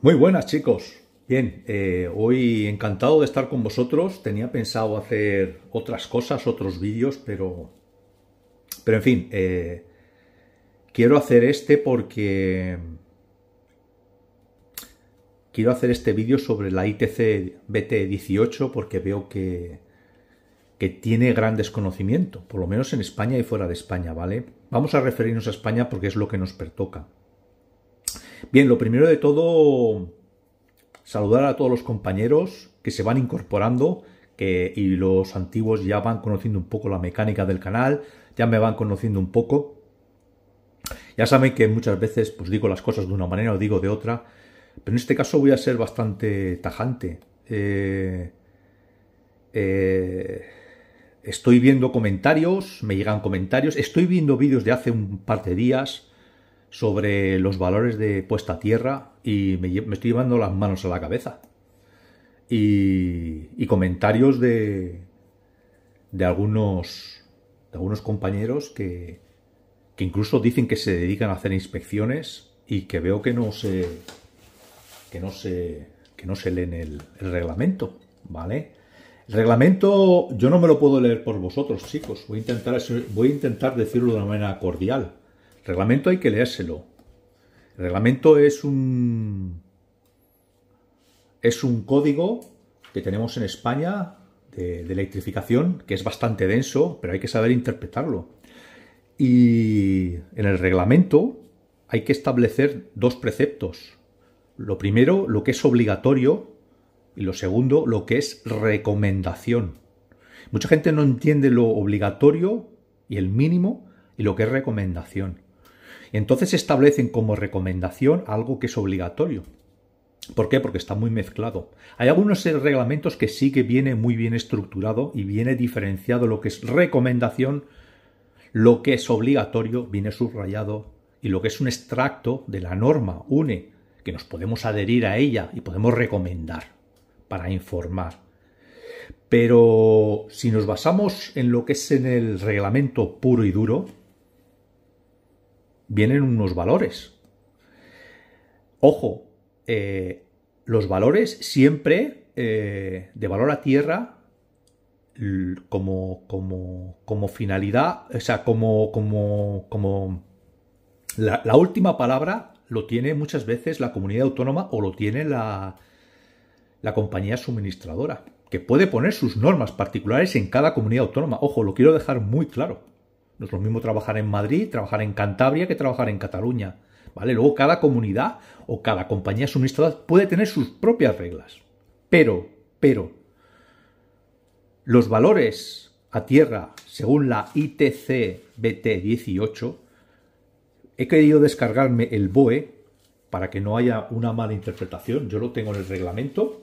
Muy buenas chicos. Bien, eh, hoy encantado de estar con vosotros. Tenía pensado hacer otras cosas, otros vídeos, pero... Pero en fin, eh, quiero hacer este porque... Quiero hacer este vídeo sobre la ITC BT18 porque veo que, que tiene gran desconocimiento, por lo menos en España y fuera de España, ¿vale? Vamos a referirnos a España porque es lo que nos pertoca. Bien, lo primero de todo, saludar a todos los compañeros que se van incorporando que, y los antiguos ya van conociendo un poco la mecánica del canal, ya me van conociendo un poco. Ya saben que muchas veces pues digo las cosas de una manera o digo de otra, pero en este caso voy a ser bastante tajante. Eh, eh, estoy viendo comentarios, me llegan comentarios, estoy viendo vídeos de hace un par de días sobre los valores de puesta a tierra y me, estoy llevando las manos a la cabeza. Y, comentarios de, de, algunos, de algunos compañeros que, que incluso dicen que se dedican a hacer inspecciones y que veo que no se, que no se, que no se leen el, el reglamento, ¿vale? El reglamento yo no me lo puedo leer por vosotros, chicos. Voy a intentar, voy a intentar decirlo de una manera cordial reglamento hay que leérselo. El reglamento es un. Es un código que tenemos en España de, de electrificación, que es bastante denso, pero hay que saber interpretarlo. Y en el reglamento hay que establecer dos preceptos. Lo primero, lo que es obligatorio, y lo segundo, lo que es recomendación. Mucha gente no entiende lo obligatorio y el mínimo y lo que es recomendación. Entonces establecen como recomendación algo que es obligatorio. ¿Por qué? Porque está muy mezclado. Hay algunos reglamentos que sí que viene muy bien estructurado y viene diferenciado lo que es recomendación, lo que es obligatorio viene subrayado y lo que es un extracto de la norma UNE, que nos podemos adherir a ella y podemos recomendar para informar. Pero si nos basamos en lo que es en el reglamento puro y duro, vienen unos valores. Ojo, eh, los valores siempre eh, de valor a tierra como, finalidad, o sea, como, como, como la, la, última palabra lo tiene muchas veces la comunidad autónoma o lo tiene la, la compañía suministradora, que puede poner sus normas particulares en cada comunidad autónoma. Ojo, lo quiero dejar muy claro. No es lo mismo trabajar en Madrid, trabajar en Cantabria que trabajar en Cataluña. ¿Vale? Luego cada comunidad o cada compañía suministrada puede tener sus propias reglas. Pero, pero, los valores a tierra, según la ITC BT18, he querido descargarme el BOE para que no haya una mala interpretación. Yo lo tengo en el reglamento,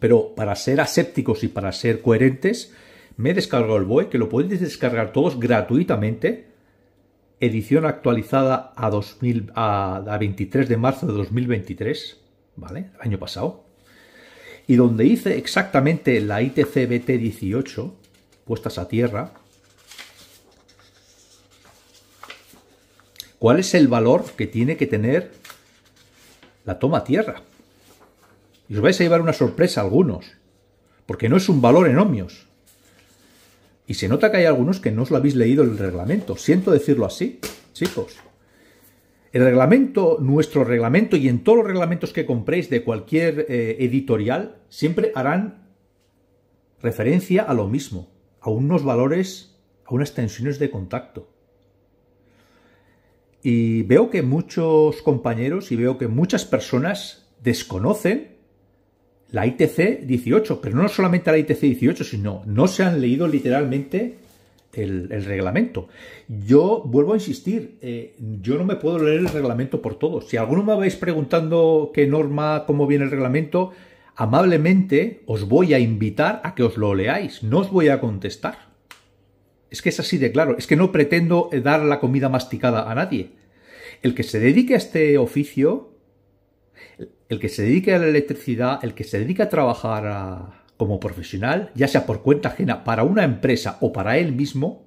pero para ser asépticos y para ser coherentes, me he descargado el BOE, que lo podéis descargar todos gratuitamente. Edición actualizada a, 23 de marzo de 2023, ¿vale? año pasado. Y donde hice exactamente la ITC BT18, puestas a tierra, cuál es el valor que tiene que tener la toma a tierra. Y os vais a llevar una sorpresa a algunos, porque no es un valor en ohmios, y se nota que hay algunos que no os lo habéis leído el reglamento. Siento decirlo así, chicos. El reglamento, nuestro reglamento y en todos los reglamentos que compréis de cualquier eh, editorial, siempre harán referencia a lo mismo, a unos valores, a unas tensiones de contacto. Y veo que muchos compañeros y veo que muchas personas desconocen la ITC 18, pero no solamente la ITC 18, sino no se han leído literalmente el, reglamento. Yo vuelvo a insistir, eh, yo no me puedo leer el reglamento por todos Si alguno me vais preguntando qué norma, cómo viene el reglamento, amablemente os voy a invitar a que os lo leáis, no os voy a contestar. Es que es así de claro, es que no pretendo dar la comida masticada a nadie. El que se dedique a este oficio el que se dedique a la electricidad, el que se dedique a trabajar ah, como profesional, ya sea por cuenta ajena para una empresa o para él mismo,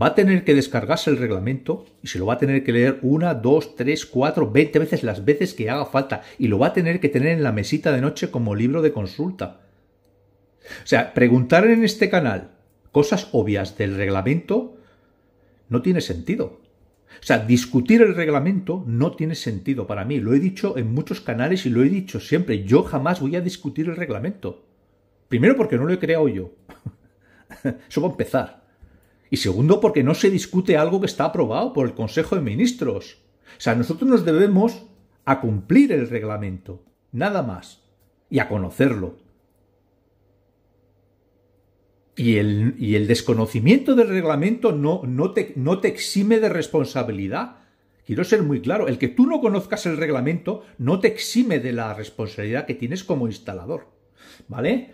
va a tener que descargarse el reglamento y se lo va a tener que leer una, dos, tres, cuatro, veinte veces las veces que haga falta y lo va a tener que tener en la mesita de noche como libro de consulta. O sea, preguntar en este canal cosas obvias del reglamento no tiene sentido. O sea, discutir el reglamento no tiene sentido para mí. Lo he dicho en muchos canales y lo he dicho siempre. Yo jamás voy a discutir el reglamento. Primero porque no lo he creado yo. Eso va a empezar. Y segundo porque no se discute algo que está aprobado por el Consejo de Ministros. O sea, nosotros nos debemos a cumplir el reglamento. Nada más. Y a conocerlo. Y el, desconocimiento del reglamento no, te, exime de responsabilidad. Quiero ser muy claro, el que tú no conozcas el reglamento no te exime de la responsabilidad que tienes como instalador. ¿Vale?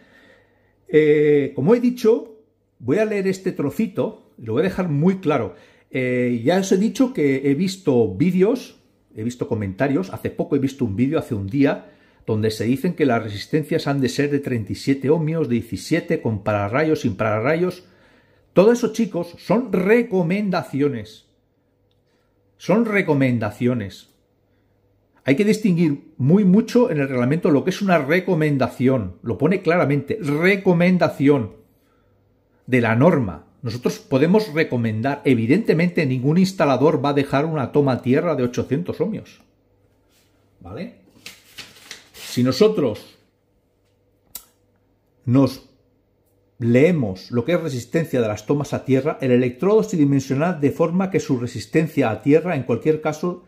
Eh, como he dicho, voy a leer este trocito, lo voy a dejar muy claro. Eh, ya os he dicho que he visto vídeos, he visto comentarios, hace poco he visto un vídeo, hace un día, donde se dicen que las resistencias han de ser de 37 ohmios, 17 con pararrayos, sin pararrayos. Todo eso, chicos, son recomendaciones. Son recomendaciones. Hay que distinguir muy mucho en el reglamento lo que es una recomendación. Lo pone claramente, recomendación de la norma. Nosotros podemos recomendar, evidentemente ningún instalador va a dejar una toma tierra de 800 ohmios. ¿Vale? Si nosotros nos leemos lo que es resistencia de las tomas a tierra, el electrodo se dimensiona de forma que su resistencia a tierra, en cualquier caso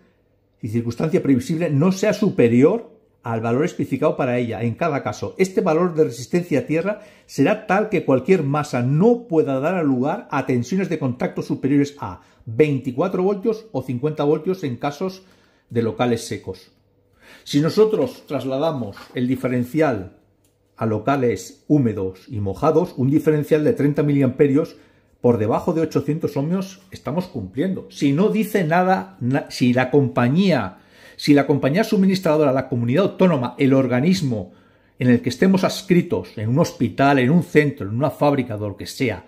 y circunstancia previsible, no sea superior al valor especificado para ella. En cada caso, este valor de resistencia a tierra será tal que cualquier masa no pueda dar lugar a tensiones de contacto superiores a 24 voltios o 50 voltios en casos de locales secos. Si nosotros trasladamos el diferencial a locales húmedos y mojados, un diferencial de 30 miliamperios por debajo de 800 ohmios estamos cumpliendo. Si no dice nada, si la compañía, si la compañía suministradora, la comunidad autónoma, el organismo en el que estemos adscritos, en un hospital, en un centro, en una fábrica, de lo que sea,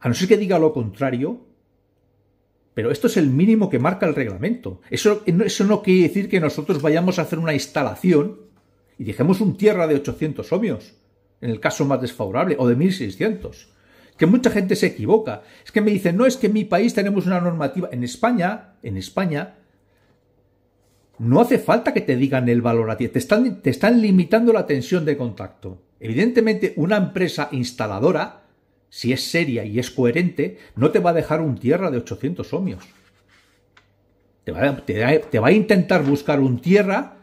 a no ser que diga lo contrario, pero esto es el mínimo que marca el reglamento. Eso, no quiere decir que nosotros vayamos a hacer una instalación y dejemos un tierra de 800 ohmios, en el caso más desfavorable, o de 1600. Que mucha gente se equivoca. Es que me dicen, no, es que en mi país tenemos una normativa. En España, en España, no hace falta que te digan el valor a ti. te están limitando la tensión de contacto. Evidentemente, una empresa instaladora si es seria y es coherente, no te va a dejar un tierra de 800 ohmios. Te va, a, intentar buscar un tierra,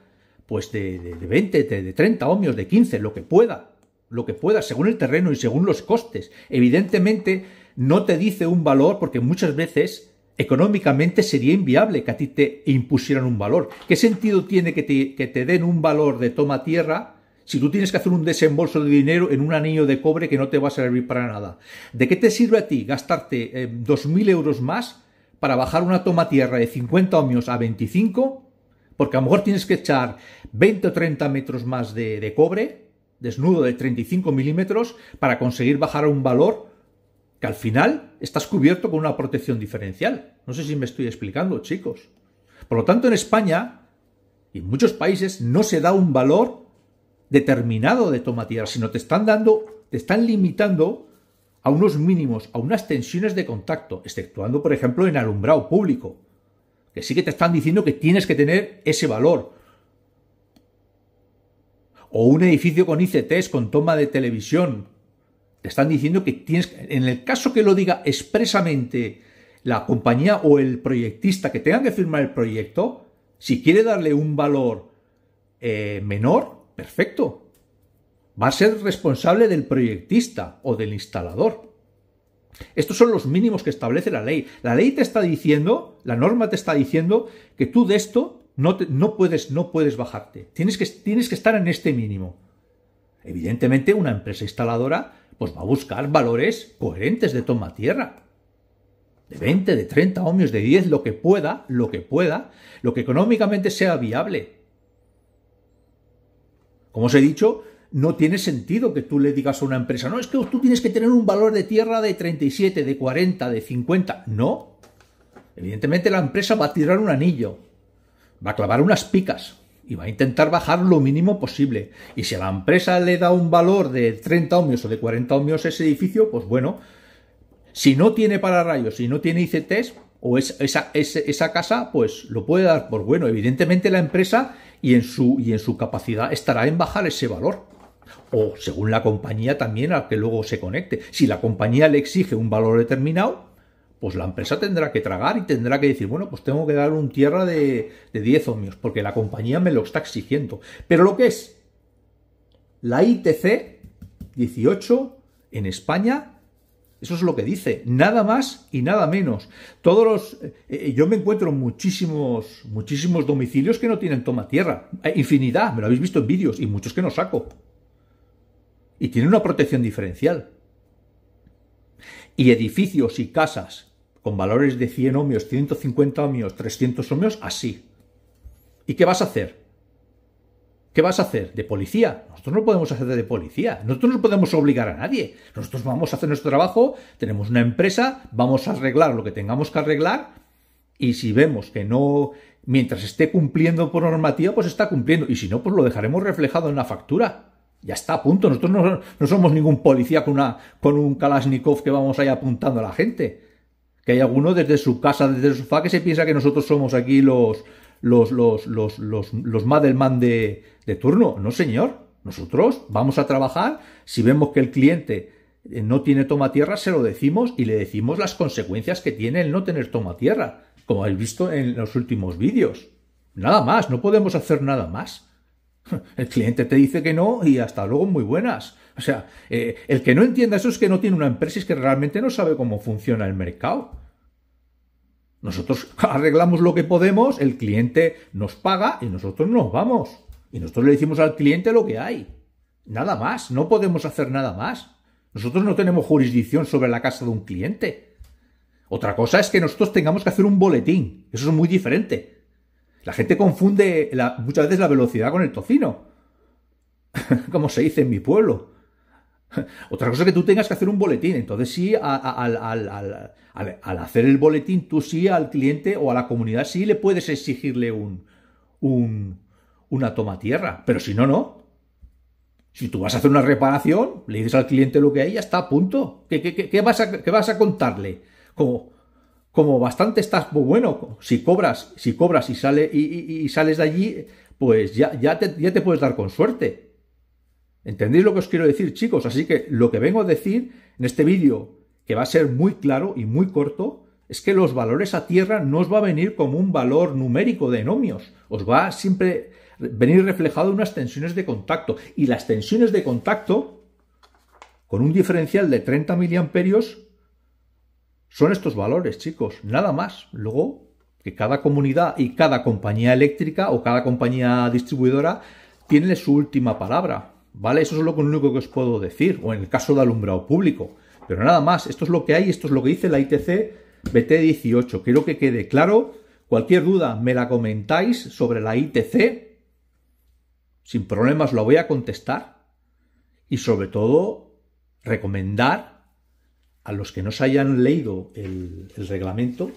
pues de, de, de 20, de, 30 ohmios, de 15, lo que pueda, lo que pueda, según el terreno y según los costes. Evidentemente, no te dice un valor porque muchas veces económicamente sería inviable que a ti te impusieran un valor. ¿Qué sentido tiene que te den un valor de toma tierra si tú tienes que hacer un desembolso de dinero en un anillo de cobre que no te va a servir para nada, ¿de qué te sirve a ti gastarte eh, dos 2.000 euros más para bajar una toma tierra de 50 ohmios a 25? Porque a lo mejor tienes que echar 20 o 30 metros más de, de cobre, desnudo de 35 milímetros, para conseguir bajar a un valor que al final estás cubierto con una protección diferencial. No sé si me estoy explicando, chicos. Por lo tanto, en España y en muchos países no se da un valor determinado de toma tierra... sino te están dando, te están limitando a unos mínimos, a unas tensiones de contacto, exceptuando, por ejemplo, en alumbrado público, que sí que te están diciendo que tienes que tener ese valor. O un edificio con ICTs, con toma de televisión, te están diciendo que tienes, en el caso que lo diga expresamente la compañía o el proyectista que tenga que firmar el proyecto, si quiere darle un valor eh, menor, Perfecto. Va a ser responsable del proyectista o del instalador. Estos son los mínimos que establece la ley. La ley te está diciendo, la norma te está diciendo que tú de esto no, puedes, no puedes bajarte. Tienes que, tienes que estar en este mínimo. Evidentemente, una empresa instaladora pues va a buscar valores coherentes de toma tierra. De 20, de 30 ohmios, de 10, lo que pueda, lo que pueda, lo que económicamente sea viable. Como os he dicho, no tiene sentido que tú le digas a una empresa, no, es que tú tienes que tener un valor de tierra de 37, de 40, de 50. No. Evidentemente la empresa va a tirar un anillo, va a clavar unas picas y va a intentar bajar lo mínimo posible. Y si a la empresa le da un valor de 30 ohmios o de 40 ohmios ese edificio, pues bueno, si no tiene pararrayos, si no tiene ICTs o es, esa, esa casa, pues lo puede dar por bueno. Evidentemente la empresa y en su, y en su capacidad estará en bajar ese valor. O según la compañía también a que luego se conecte. Si la compañía le exige un valor determinado, pues la empresa tendrá que tragar y tendrá que decir, bueno, pues tengo que dar un tierra de, de 10 ohmios, porque la compañía me lo está exigiendo. Pero lo que es la ITC 18 en España eso es lo que dice, nada más y nada menos. Todos los, eh, eh, yo me encuentro muchísimos, muchísimos domicilios que no tienen toma tierra, eh, infinidad, me lo habéis visto en vídeos y muchos que no saco. Y tienen una protección diferencial. Y edificios y casas con valores de 100 ohmios, 150 ohmios, 300 ohmios, así. ¿Y qué vas a hacer? ¿Qué vas a hacer? ¿De policía? Nosotros no podemos hacer de policía. Nosotros no podemos obligar a nadie. Nosotros vamos a hacer nuestro trabajo, tenemos una empresa, vamos a arreglar lo que tengamos que arreglar y si vemos que no, mientras esté cumpliendo por normativa, pues está cumpliendo. Y si no, pues lo dejaremos reflejado en la factura. Ya está, a punto. Nosotros no, somos ningún policía con, una, con un Kalashnikov que vamos ahí apuntando a la gente. Que hay alguno desde su casa, desde su fa, que se piensa que nosotros somos aquí los, los, los, los, los, Madelman de, turno. No, señor. Nosotros vamos a trabajar. Si vemos que el cliente eh, no tiene toma tierra, se lo decimos y le decimos las consecuencias que tiene el no tener toma tierra, como habéis visto en los últimos vídeos. Nada más, no podemos hacer nada más. El cliente te dice que no y hasta luego muy buenas. O sea, eh, el que no entienda eso es que no tiene una empresa y es que realmente no sabe cómo funciona el mercado. Nosotros arreglamos lo que podemos, el cliente nos paga y nosotros nos vamos. Y nosotros le decimos al cliente lo que hay. Nada más, no podemos hacer nada más. Nosotros no tenemos jurisdicción sobre la casa de un cliente. Otra cosa es que nosotros tengamos que hacer un boletín. Eso es muy diferente. La gente confunde muchas veces la velocidad con el tocino. Como se dice en mi pueblo. Otra cosa que tú tengas que hacer un boletín. Entonces sí, al, al, al, al, hacer el boletín, tú sí al cliente o a la comunidad sí le puedes exigirle un, un, una toma tierra. Pero si no, no. Si tú vas a hacer una reparación, le dices al cliente lo que hay, ya está, punto. ¿Qué, qué, vas, a, vas a contarle? Como, como bastante estás pues bueno, si cobras, si cobras y, sale, y, sales de allí, pues ya, ya, ya te puedes dar con suerte. ¿Entendéis lo que os quiero decir, chicos? Así que lo que vengo a decir en este vídeo, que va a ser muy claro y muy corto, es que los valores a tierra no os va a venir como un valor numérico de enomios, os va a siempre venir reflejado en unas tensiones de contacto. Y las tensiones de contacto, con un diferencial de 30 miliamperios, son estos valores, chicos, nada más. Luego, que cada comunidad y cada compañía eléctrica o cada compañía distribuidora tiene su última palabra. ¿Vale? Eso es lo único que os puedo decir, o en el caso de alumbrado público. Pero nada más, esto es lo que hay, esto es lo que dice la ITC BT18. Quiero que quede claro. Cualquier duda me la comentáis sobre la ITC. Sin problemas la voy a contestar. Y sobre todo, recomendar a los que no se hayan leído el, el reglamento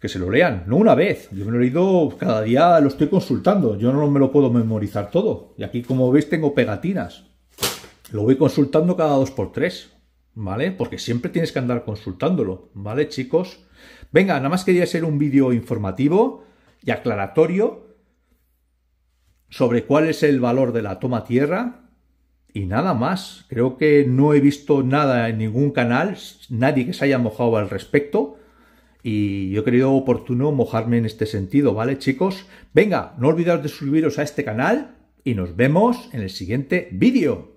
que se lo lean, no una vez. Yo me lo he leído cada día, lo estoy consultando. Yo no me lo puedo memorizar todo. Y aquí, como veis, tengo pegatinas. Lo voy consultando cada dos por tres, ¿vale? Porque siempre tienes que andar consultándolo, ¿vale, chicos? Venga, nada más quería hacer un vídeo informativo y aclaratorio sobre cuál es el valor de la toma tierra. Y nada más. Creo que no he visto nada en ningún canal, nadie que se haya mojado al respecto y yo he querido oportuno mojarme en este sentido, ¿vale, chicos? Venga, no olvidaros de suscribiros a este canal y nos vemos en el siguiente vídeo.